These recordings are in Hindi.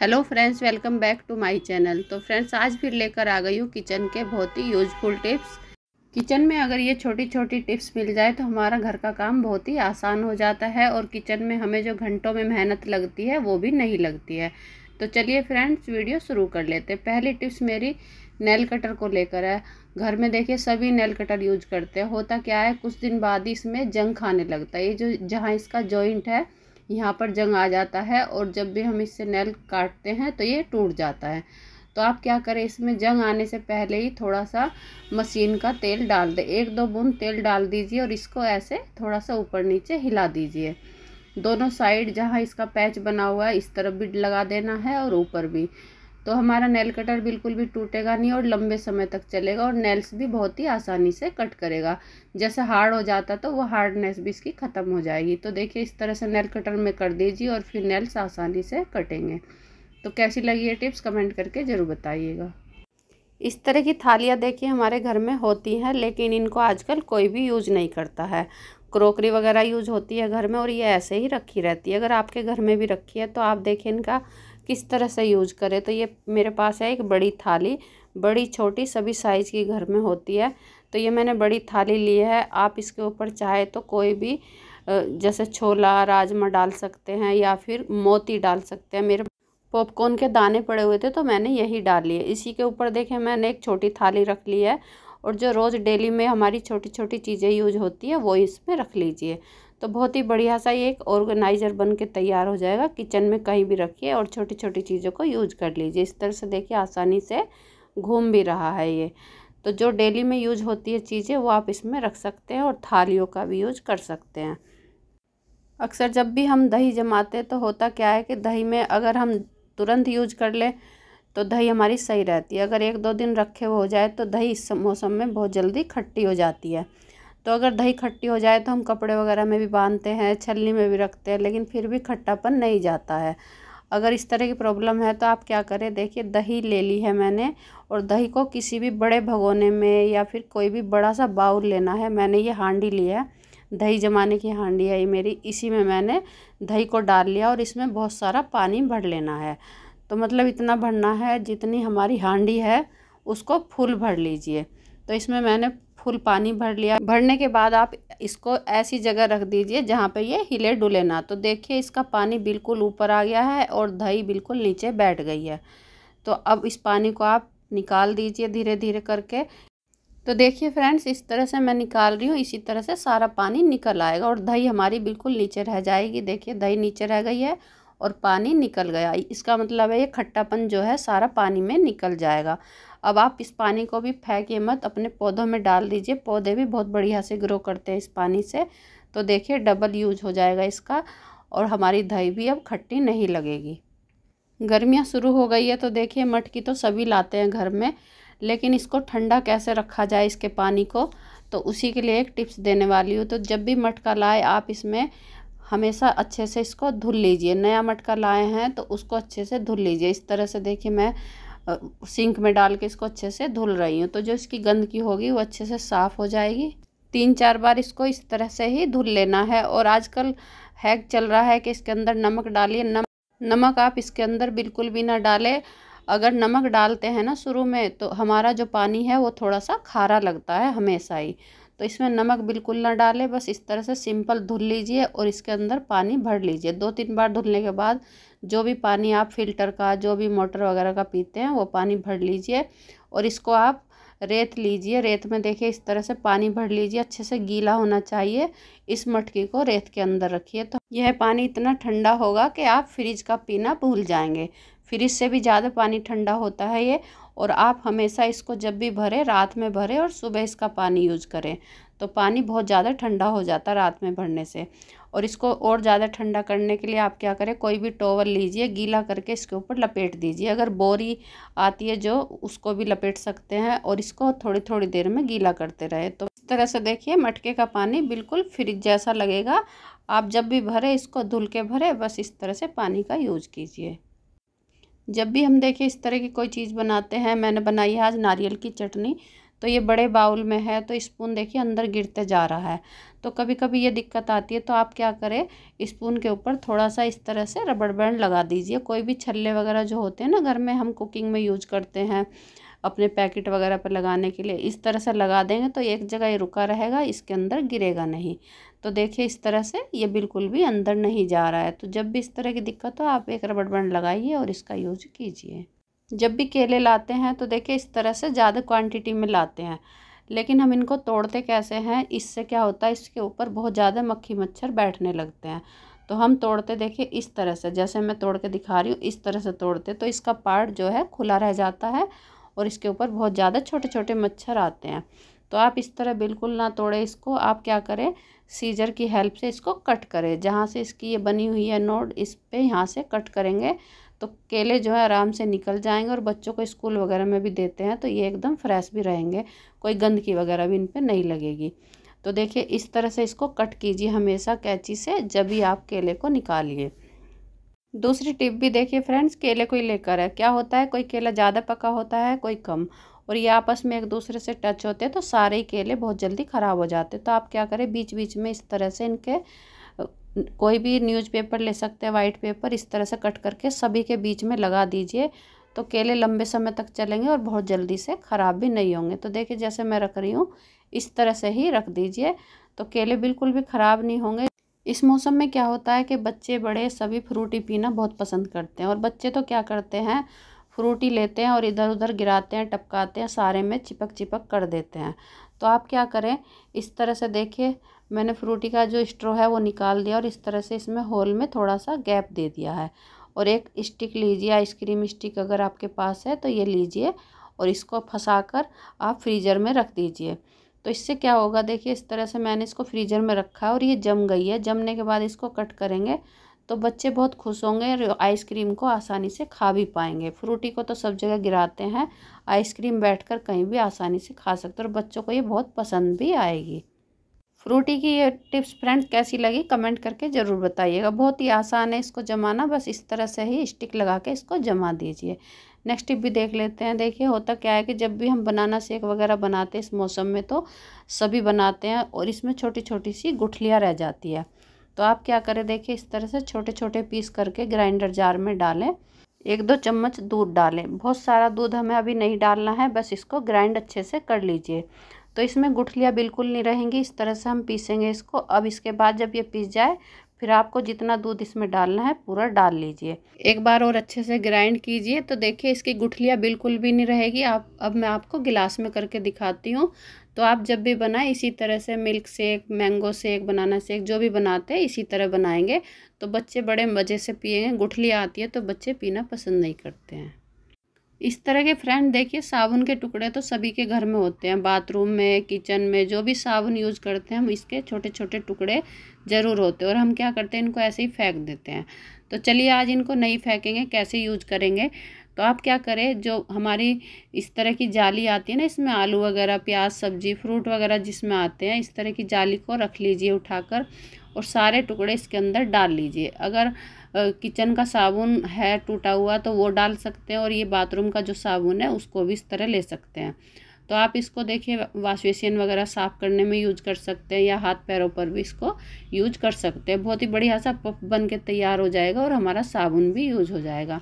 hello friends welcome back to my channel तो फ्रेंड्स आज फिर लेकर आ गई हूँ किचन के बहुत ही यूजफुल टिप्स किचन में अगर ये छोटी छोटी टिप्स मिल जाए तो हमारा घर का काम बहुत ही आसान हो जाता है और किचन में हमें जो घंटों में मेहनत लगती है वो भी नहीं लगती है तो चलिए फ्रेंड्स वीडियो शुरू कर लेते पहली टिप्स मेरी नेल कटर को लेकर है घर में देखिए सभी नेल कटर यूज करते हैं होता क्या है कुछ दिन बाद ही इसमें जंग खाने लगता है ये जो जहाँ इसका जॉइंट है यहाँ पर जंग आ जाता है और जब भी हम इससे नेल काटते हैं तो ये टूट जाता है तो आप क्या करें इसमें जंग आने से पहले ही थोड़ा सा मशीन का तेल डाल दें एक दो बूंद तेल डाल दीजिए और इसको ऐसे थोड़ा सा ऊपर नीचे हिला दीजिए दोनों साइड जहाँ इसका पैच बना हुआ है इस तरफ भी लगा देना है और ऊपर भी तो हमारा नेल कटर बिल्कुल भी टूटेगा नहीं और लंबे समय तक चलेगा और नेल्स भी बहुत ही आसानी से कट करेगा जैसे हार्ड हो जाता तो वो हार्डनेस भी इसकी ख़त्म हो जाएगी तो देखिए इस तरह से नेल कटर में कर दीजिए और फिर नेल्स आसानी से कटेंगे तो कैसी लगी ये टिप्स कमेंट करके ज़रूर बताइएगा इस तरह की थालियाँ देखिए हमारे घर में होती हैं लेकिन इनको आजकल कोई भी यूज नहीं करता है क्रोकरी वगैरह यूज होती है घर में और ये ऐसे ही रखी रहती है अगर आपके घर में भी रखी है तो आप देखिए इनका किस तरह से यूज करें तो ये मेरे पास है एक बड़ी थाली बड़ी छोटी सभी साइज़ की घर में होती है तो ये मैंने बड़ी थाली ली है आप इसके ऊपर चाहे तो कोई भी जैसे छोला राजमा डाल सकते हैं या फिर मोती डाल सकते हैं मेरे पॉपकॉर्न के दाने पड़े हुए थे तो मैंने यही डाल लिए इसी के ऊपर देखें मैंने एक छोटी थाली रख ली है और जो रोज़ डेली में हमारी छोटी छोटी चीज़ें यूज होती है वो इसमें रख लीजिए तो बहुत ही बढ़िया सा ये एक ऑर्गेनाइज़र बन के तैयार हो जाएगा किचन में कहीं भी रखिए और छोटी छोटी चीज़ों को यूज कर लीजिए इस तरह से देखिए आसानी से घूम भी रहा है ये तो जो डेली में यूज होती है चीज़ें वो आप इसमें रख सकते हैं और थालियों का भी यूज कर सकते हैं अक्सर जब भी हम दही जमाते हैं तो होता क्या है कि दही में अगर हम तुरंत यूज कर लें तो दही हमारी सही रहती है अगर एक दो दिन रखे हुए हो जाए तो दही इस मौसम में बहुत जल्दी खट्टी हो जाती है तो अगर दही खट्टी हो जाए तो हम कपड़े वगैरह में भी बांधते हैं छलनी में भी रखते हैं लेकिन फिर भी खट्टापन नहीं जाता है अगर इस तरह की प्रॉब्लम है तो आप क्या करें देखिए दही ले ली है मैंने और दही को किसी भी बड़े भगोने में या फिर कोई भी बड़ा सा बाउल लेना है मैंने ये हांडी लिया है दही जमाने की हांडी है ये मेरी इसी में मैंने दही को डाल लिया और इसमें बहुत सारा पानी भर लेना है तो मतलब इतना भरना है जितनी हमारी हांडी है उसको फुल भर लीजिए तो इसमें मैंने फुल पानी भर लिया भरने के बाद आप इसको ऐसी जगह रख दीजिए जहाँ पे ये हिले डुले ना तो देखिए इसका पानी बिल्कुल ऊपर आ गया है और दही बिल्कुल नीचे बैठ गई है तो अब इस पानी को आप निकाल दीजिए धीरे धीरे करके तो देखिए फ्रेंड्स इस तरह से मैं निकाल रही हूँ इसी तरह से सारा पानी निकल आएगा और दही हमारी बिल्कुल नीचे रह जाएगी देखिए दही नीचे रह गई है और पानी निकल गया इसका मतलब है ये खट्टापन जो है सारा पानी में निकल जाएगा अब आप इस पानी को भी फेंकिए मत अपने पौधों में डाल दीजिए पौधे भी बहुत बढ़िया से ग्रो करते हैं इस पानी से तो देखिए डबल यूज हो जाएगा इसका और हमारी दही भी अब खट्टी नहीं लगेगी गर्मियाँ शुरू हो गई है तो देखिए मटकी तो सभी लाते हैं घर में लेकिन इसको ठंडा कैसे रखा जाए इसके पानी को तो उसी के लिए एक टिप्स देने वाली हूँ तो जब भी मटका लाए आप इसमें हमेशा अच्छे से इसको धुल लीजिए नया मटका लाए हैं तो उसको अच्छे से धुल लीजिए इस तरह से देखिए मैं सिंक में डाल के इसको अच्छे से धुल रही हूँ तो जो इसकी गंदगी होगी वो अच्छे से साफ़ हो जाएगी तीन चार बार इसको इस तरह से ही धुल लेना है और आजकल हैक चल रहा है कि इसके अंदर नमक डालिए नम नमक आप इसके अंदर बिल्कुल भी ना डालें अगर नमक डालते हैं ना शुरू में तो हमारा जो पानी है वो थोड़ा सा खारा लगता है हमेशा ही तो इसमें नमक बिल्कुल ना डालें बस इस तरह से सिंपल धुल लीजिए और इसके अंदर पानी भर लीजिए दो तीन बार धुलने के बाद जो भी पानी आप फ़िल्टर का जो भी मोटर वगैरह का पीते हैं वो पानी भर लीजिए और इसको आप रेत लीजिए रेत में देखिए इस तरह से पानी भर लीजिए अच्छे से गीला होना चाहिए इस मटकी को रेत के अंदर रखिए तो यह पानी इतना ठंडा होगा कि आप फ्रिज का पीना भूल जाएंगे फ्रिज से भी ज़्यादा पानी ठंडा होता है ये और आप हमेशा इसको जब भी भरें रात में भरें और सुबह इसका पानी यूज करें तो पानी बहुत ज़्यादा ठंडा हो जाता है रात में भरने से और इसको और ज़्यादा ठंडा करने के लिए आप क्या करें कोई भी टोवल लीजिए गीला करके इसके ऊपर लपेट दीजिए अगर बोरी आती है जो उसको भी लपेट सकते हैं और इसको थोड़ी थोड़ी देर में गीला करते रहे तो इस तरह से देखिए मटके का पानी बिल्कुल फ्रिज जैसा लगेगा आप जब भी भरे इसको धुल के भरे बस इस तरह से पानी का यूज कीजिए जब भी हम देखें इस तरह की कोई चीज़ बनाते हैं मैंने बनाई है आज नारियल की चटनी तो ये बड़े बाउल में है तो स्पून देखिए अंदर गिरते जा रहा है तो कभी कभी ये दिक्कत आती है तो आप क्या करें स्पून के ऊपर थोड़ा सा इस तरह से रबड़ बैंड लगा दीजिए कोई भी छल्ले वगैरह जो होते हैं ना घर में हम कुकिंग में यूज करते हैं अपने पैकेट वगैरह पर लगाने के लिए इस तरह से लगा देंगे तो एक जगह ये रुका रहेगा इसके अंदर गिरेगा नहीं तो देखिए इस तरह से ये बिल्कुल भी अंदर नहीं जा रहा है तो जब भी इस तरह की दिक्कत हो आप एक रबड़ बैंड लगाइए और इसका यूज कीजिए जब भी केले लाते हैं तो देखिए इस तरह से ज़्यादा क्वांटिटी में लाते हैं लेकिन हम इनको तोड़ते कैसे हैं इससे क्या होता है इसके ऊपर बहुत ज़्यादा मक्खी मच्छर बैठने लगते हैं तो हम तोड़ते देखिए इस तरह से जैसे मैं तोड़ के दिखा रही हूँ इस तरह से तोड़ते तो इसका पार्ट जो है खुला रह जाता है और इसके ऊपर बहुत ज़्यादा छोटे छोटे मच्छर आते हैं तो आप इस तरह बिल्कुल ना तोड़े इसको आप क्या करें सीजर की हेल्प से इसको कट करें जहाँ से इसकी ये बनी हुई है नोड इस पर यहाँ से कट करेंगे तो केले जो है आराम से निकल जाएंगे और बच्चों को स्कूल वगैरह में भी देते हैं तो ये एकदम फ्रेश भी रहेंगे कोई गंदगी वगैरह भी इन पर नहीं लगेगी तो देखिए इस तरह से इसको कट कीजिए हमेशा कैची से जब भी आप केले को निकालिए दूसरी टिप भी देखिए फ्रेंड्स केले को ही लेकर है क्या होता है कोई केला ज़्यादा पका होता है कोई कम और ये आपस में एक दूसरे से टच होते हैं तो सारे ही केले बहुत जल्दी ख़राब हो जाते हैं तो आप क्या करें बीच बीच में इस तरह से इनके कोई भी न्यूज़पेपर ले सकते हैं वाइट पेपर इस तरह से कट करके सभी के बीच में लगा दीजिए तो केले लंबे समय तक चलेंगे और बहुत जल्दी से ख़राब भी नहीं होंगे तो देखिए जैसे मैं रख रही हूँ इस तरह से ही रख दीजिए तो केले बिल्कुल भी ख़राब नहीं होंगे इस मौसम में क्या होता है कि बच्चे बड़े सभी फ्रूटी पीना बहुत पसंद करते हैं और बच्चे तो क्या करते हैं फ्रूटी लेते हैं और इधर उधर गिराते हैं टपकाते हैं सारे में चिपक चिपक कर देते हैं तो आप क्या करें इस तरह से देखिए मैंने फ्रूटी का जो स्ट्रो है वो निकाल दिया और इस तरह से इसमें होल में थोड़ा सा गैप दे दिया है और एक स्टिक लीजिए आइसक्रीम स्टिक अगर आपके पास है तो ये लीजिए और इसको फंसा कर आप फ्रीज़र में रख दीजिए तो इससे क्या होगा देखिए इस तरह से मैंने इसको फ्रीज़र में रखा है और ये जम गई है जमने के बाद इसको कट करेंगे तो बच्चे बहुत खुश होंगे और आइसक्रीम को आसानी से खा भी पाएंगे फ्रूटी को तो सब जगह गिराते हैं आइसक्रीम बैठकर कहीं भी आसानी से खा सकते हैं और बच्चों को ये बहुत पसंद भी आएगी फ्रूटी की ये टिप्स फ्रेंड्स कैसी लगी कमेंट करके ज़रूर बताइएगा बहुत ही आसान है इसको जमाना बस इस तरह से ही स्टिक लगा के इसको जमा दीजिए नेक्स्ट टिप भी देख लेते हैं देखिए होता क्या है कि जब भी हम बनाना शेक वगैरह बनाते हैं इस मौसम में तो सभी बनाते हैं और इसमें छोटी छोटी सी गुठलियाँ रह जाती है तो आप क्या करें देखिए इस तरह से छोटे छोटे पीस करके ग्राइंडर जार में डालें एक दो चम्मच दूध डालें बहुत सारा दूध हमें अभी नहीं डालना है बस इसको ग्राइंड अच्छे से कर लीजिए तो इसमें गुठलियाँ बिल्कुल नहीं रहेंगी इस तरह से हम पीसेंगे इसको अब इसके बाद जब ये पीस जाए फिर आपको जितना दूध इसमें डालना है पूरा डाल लीजिए एक बार और अच्छे से ग्राइंड कीजिए तो देखिए इसकी गुठलियाँ बिल्कुल भी नहीं रहेगी आप अब मैं आपको गिलास में करके दिखाती हूँ तो आप जब भी बनाएं इसी तरह से milk shake mango shake banana shake जो भी बनाते हैं इसी तरह बनाएंगे तो बच्चे बड़े मज़े से पिएंगे गुठलियाँ आती है तो बच्चे पीना पसंद नहीं करते हैं इस तरह के फ्रेंड देखिए साबुन के टुकड़े तो सभी के घर में होते हैं बाथरूम में किचन में जो भी साबुन यूज़ करते हैं हम इसके छोटे छोटे टुकड़े ज़रूर होते हैं और हम क्या करते हैं इनको ऐसे ही फेंक देते हैं तो चलिए आज इनको नहीं फेंकेंगे कैसे यूज करेंगे तो आप क्या करें जो हमारी इस तरह की जाली आती है ना इसमें आलू वगैरह प्याज सब्जी फ्रूट वगैरह जिसमें आते हैं इस तरह की जाली को रख लीजिए उठाकर और सारे टुकड़े इसके अंदर डाल लीजिए अगर किचन का साबुन है टूटा हुआ तो वो डाल सकते हैं और ये बाथरूम का जो साबुन है उसको भी इस तरह ले सकते हैं तो आप इसको देखिए वाश बेसिन वगैरह साफ़ करने में यूज कर सकते हैं या हाथ पैरों पर भी इसको यूज कर सकते हैं बहुत ही बढ़िया सा पफ बन के तैयार हो जाएगा और हमारा साबुन भी यूज हो जाएगा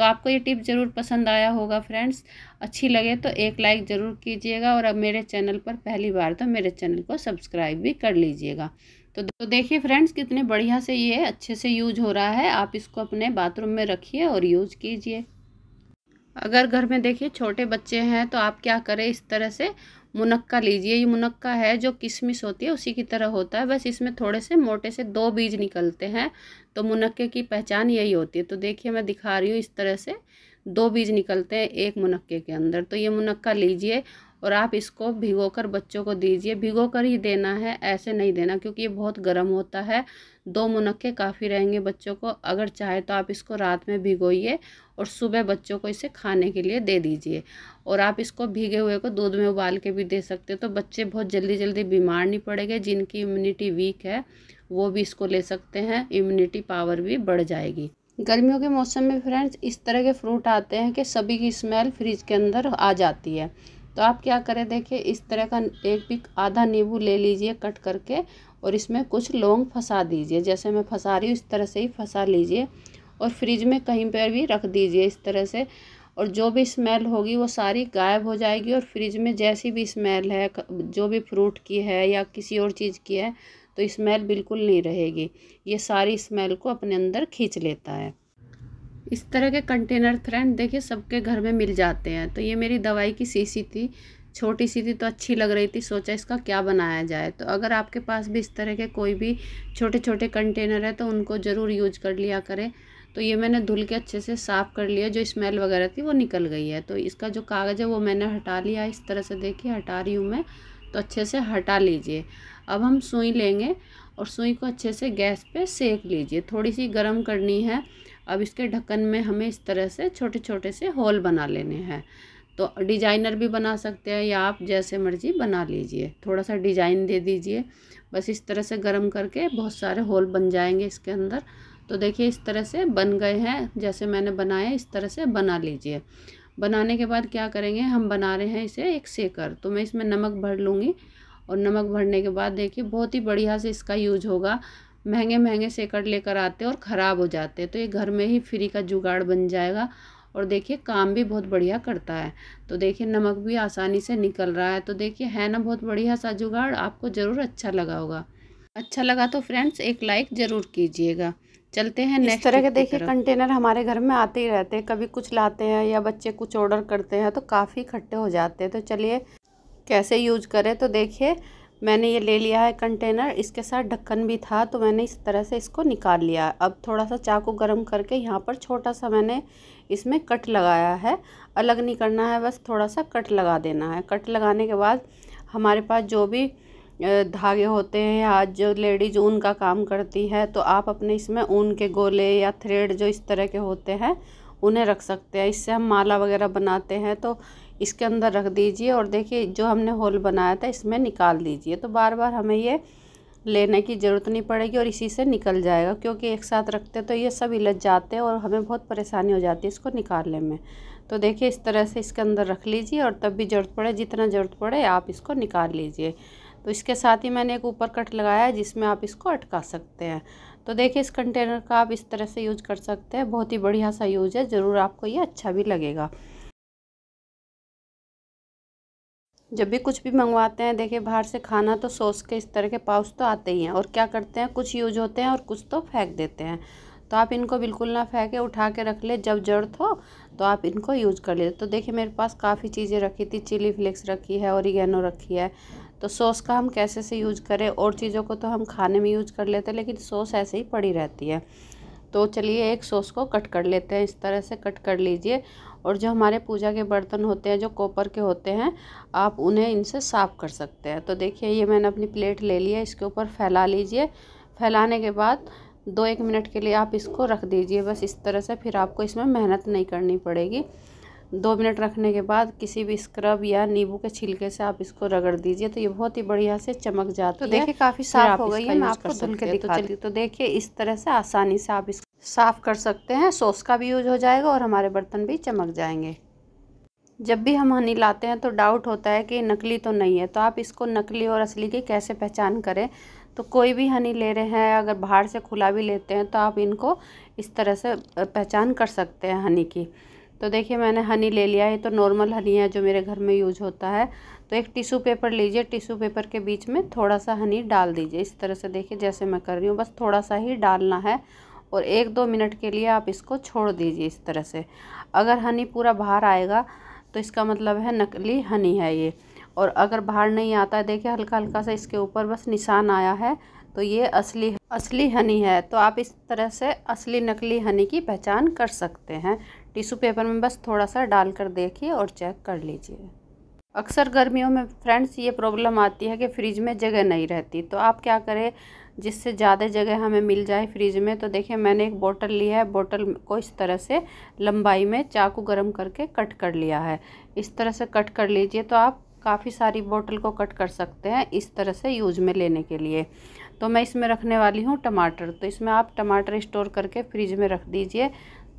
तो आपको ये टिप ज़रूर पसंद आया होगा फ्रेंड्स अच्छी लगे तो एक लाइक ज़रूर कीजिएगा और अब मेरे चैनल पर पहली बार तो मेरे चैनल को सब्सक्राइब भी कर लीजिएगा तो तो देखिए फ्रेंड्स कितने बढ़िया से ये अच्छे से यूज हो रहा है आप इसको अपने बाथरूम में रखिए और यूज कीजिए अगर घर में देखिए छोटे बच्चे हैं तो आप क्या करें इस तरह से मुनक्का लीजिए ये मुनक्का है जो किशमिश होती है उसी की तरह होता है बस इसमें थोड़े से मोटे से दो बीज निकलते हैं तो मुनक्के की पहचान यही होती है तो देखिए मैं दिखा रही हूँ इस तरह से दो बीज निकलते हैं एक मुनक्के के अंदर तो ये मुनक्का लीजिए और आप इसको भिगो कर बच्चों को दीजिए भिगो कर ही देना है ऐसे नहीं देना क्योंकि ये बहुत गर्म होता है दो मुनक्के काफ़ी रहेंगे बच्चों को अगर चाहे तो आप इसको रात में भिगोइए और सुबह बच्चों को इसे खाने के लिए दे दीजिए और आप इसको भीगे हुए को दूध में उबाल के भी दे सकते हो तो बच्चे बहुत जल्दी जल्दी बीमार नहीं पड़ेंगे जिनकी इम्यूनिटी वीक है वो भी इसको ले सकते हैं इम्यूनिटी पावर भी बढ़ जाएगी गर्मियों के मौसम में फ्रेंड्स इस तरह के फ्रूट आते हैं कि सभी की स्मेल फ्रिज के अंदर आ जाती है तो आप क्या करें देखिए इस तरह का एक पिक आधा नींबू ले लीजिए कट करके और इसमें कुछ लौंग फंसा दीजिए जैसे मैं फंसा रही हूँ इस तरह से ही फंसा लीजिए और फ्रिज में कहीं पर भी रख दीजिए इस तरह से और जो भी स्मेल होगी वो सारी गायब हो जाएगी और फ्रिज में जैसी भी स्मेल है जो भी फ्रूट की है या किसी और चीज़ की है तो स्मेल बिल्कुल नहीं रहेगी ये सारी स्मेल को अपने अंदर खींच लेता है इस तरह के कंटेनर फ्रेंड देखिए सबके घर में मिल जाते हैं तो ये मेरी दवाई की सीसी थी छोटी सी थी तो अच्छी लग रही थी सोचा इसका क्या बनाया जाए तो अगर आपके पास भी इस तरह के कोई भी छोटे छोटे कंटेनर है तो उनको ज़रूर यूज कर लिया करें तो ये मैंने धुल के अच्छे से साफ़ कर लिया जो स्मेल वगैरह थी वो निकल गई है तो इसका जो कागज़ है वो मैंने हटा लिया इस तरह से देखिए हटा रही हूँ मैं तो अच्छे से हटा लीजिए अब हम सुई लेंगे और सुई को अच्छे से गैस पे सेक लीजिए थोड़ी सी गर्म करनी है अब इसके ढक्कन में हमें इस तरह से छोटे छोटे से होल बना लेने हैं तो डिजाइनर भी बना सकते हैं या आप जैसे मर्जी बना लीजिए थोड़ा सा डिजाइन दे दीजिए बस इस तरह से गर्म करके बहुत सारे होल बन जाएंगे इसके अंदर तो देखिए इस तरह से बन गए हैं जैसे मैंने बनाए इस तरह से बना लीजिए बनाने के बाद क्या करेंगे हम बना रहे हैं इसे एक सेकर तो मैं इसमें नमक भर लूँगी और नमक भरने के बाद देखिए बहुत ही बढ़िया से इसका यूज होगा महंगे महंगे सेकड़ लेकर आते और ख़राब हो जाते तो ये घर में ही फ्री का जुगाड़ बन जाएगा और देखिए काम भी बहुत बढ़िया करता है तो देखिए नमक भी आसानी से निकल रहा है तो देखिए है ना बहुत बढ़िया सा जुगाड़ आपको ज़रूर अच्छा लगा होगा अच्छा लगा तो फ्रेंड्स एक लाइक ज़रूर कीजिएगा चलते हैं नेक्स्ट तरह के देखिए कंटेनर हमारे घर में आते ही रहते हैं कभी कुछ लाते हैं या बच्चे कुछ ऑर्डर करते हैं तो काफ़ी इकट्ठे हो जाते हैं तो चलिए कैसे यूज करें तो देखिए मैंने ये ले लिया है कंटेनर इसके साथ ढक्कन भी था तो मैंने इस तरह से इसको निकाल लिया अब थोड़ा सा चाकू गर्म करके यहाँ पर छोटा सा मैंने इसमें कट लगाया है अलग नहीं करना है बस थोड़ा सा कट लगा देना है कट लगाने के बाद हमारे पास जो भी धागे होते हैं या जो लेडीज ऊन का काम करती है तो आप अपने इसमें ऊन के गोले या थ्रेड जो इस तरह के होते हैं उन्हें रख सकते हैं इससे हम माला वगैरह बनाते हैं तो इसके अंदर रख दीजिए और देखिए जो हमने होल बनाया था इसमें निकाल दीजिए तो बार बार हमें ये लेने की ज़रूरत नहीं पड़ेगी और इसी से निकल जाएगा क्योंकि एक साथ रखते तो ये सब इलज जाते हैं और हमें बहुत परेशानी हो जाती है इसको निकालने में तो देखिए इस तरह से इसके अंदर रख लीजिए और तब भी ज़रूरत पड़े जितना ज़रूरत पड़े आप इसको निकाल लीजिए तो इसके साथ ही मैंने एक ऊपर कट लगाया जिसमें आप इसको अटका सकते हैं तो देखिए इस कंटेनर का आप इस तरह से यूज कर सकते हैं बहुत ही बढ़िया सा यूज है ज़रूर आपको ये अच्छा भी लगेगा जब भी कुछ भी मंगवाते हैं देखिए बाहर से खाना तो सॉस के इस तरह के पाउच तो आते ही हैं और क्या करते हैं कुछ यूज होते हैं और कुछ तो फेंक देते हैं तो आप इनको बिल्कुल ना फेंके उठा के रख ले जब ज़रूरत हो तो आप इनको यूज़ कर ले तो देखिए मेरे पास काफ़ी चीज़ें रखी थी चिली फ्लेक्स रखी है ओरिगेनो रखी है तो सॉस का हम कैसे से यूज करें और चीज़ों को तो हम खाने में यूज कर लेते हैं लेकिन सॉस ऐसे ही पड़ी रहती है तो चलिए एक सॉस को कट कर लेते हैं इस तरह से कट कर लीजिए और जो हमारे पूजा के बर्तन होते हैं जो कॉपर के होते हैं आप उन्हें इनसे साफ़ कर सकते हैं तो देखिए ये मैंने अपनी प्लेट ले लिया इसके ऊपर फैला लीजिए फैलाने के बाद दो एक मिनट के लिए आप इसको रख दीजिए बस इस तरह से फिर आपको इसमें मेहनत नहीं करनी पड़ेगी दो मिनट रखने के बाद किसी भी स्क्रब या नींबू के छिलके से आप इसको रगड़ दीजिए तो ये बहुत ही बढ़िया से चमक जाती तो है देखिए काफ़ी साफ हो गई है मैं आपको धुल के तो, तो देखिए इस तरह से आसानी से आप साफ़ कर सकते हैं सॉस का भी यूज हो जाएगा और हमारे बर्तन भी चमक जाएंगे जब भी हम हनी लाते हैं तो डाउट होता है कि नकली तो नहीं है तो आप इसको नकली और असली की कैसे पहचान करें तो कोई भी हनी ले रहे हैं अगर बाहर से खुला भी लेते हैं तो आप इनको इस तरह से पहचान कर सकते हैं हनी की तो देखिए मैंने हनी ले लिया है तो नॉर्मल हनी है जो मेरे घर में यूज होता है तो एक टिशू पेपर लीजिए टिश्यू पेपर के बीच में थोड़ा सा हनी डाल दीजिए इस तरह से देखिए जैसे मैं कर रही हूँ बस थोड़ा सा ही डालना है और एक दो मिनट के लिए आप इसको छोड़ दीजिए इस तरह से अगर हनी पूरा बाहर आएगा तो इसका मतलब है नकली हनी है ये और अगर बाहर नहीं आता है देखिए हल्का हल्का सा इसके ऊपर बस निशान आया है तो ये असली असली हनी है तो आप इस तरह से असली नकली हनी की पहचान कर सकते हैं टिश्यू पेपर में बस थोड़ा सा डाल कर देखिए और चेक कर लीजिए अक्सर गर्मियों में फ्रेंड्स ये प्रॉब्लम आती है कि फ्रिज में जगह नहीं रहती तो आप क्या करें जिससे ज़्यादा जगह हमें मिल जाए फ्रिज में तो देखिए मैंने एक बोतल ली है बोतल को इस तरह से लंबाई में चाकू गर्म करके कट कर लिया है इस तरह से कट कर लीजिए तो आप काफ़ी सारी बोतल को कट कर सकते हैं इस तरह से यूज़ में लेने के लिए तो मैं इसमें रखने वाली हूँ टमाटर तो इसमें आप टमाटर स्टोर करके फ्रिज में रख दीजिए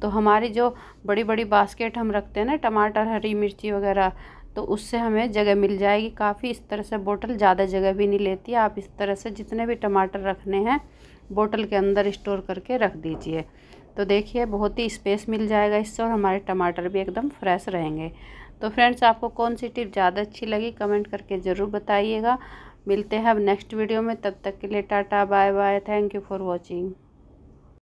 तो हमारी जो बड़ी बड़ी बास्केट हम रखते हैं ना टमाटर हरी मिर्ची वगैरह तो उससे हमें जगह मिल जाएगी काफ़ी इस तरह से बोतल ज़्यादा जगह भी नहीं लेती आप इस तरह से जितने भी टमाटर रखने हैं बोतल के अंदर स्टोर करके रख दीजिए तो देखिए बहुत ही स्पेस मिल जाएगा इससे और हमारे टमाटर भी एकदम फ्रेश रहेंगे तो फ्रेंड्स आपको कौन सी टिप ज़्यादा अच्छी लगी कमेंट करके ज़रूर बताइएगा मिलते हैं अब नेक्स्ट वीडियो में तब तक के लिए tata bye bye thank you for watching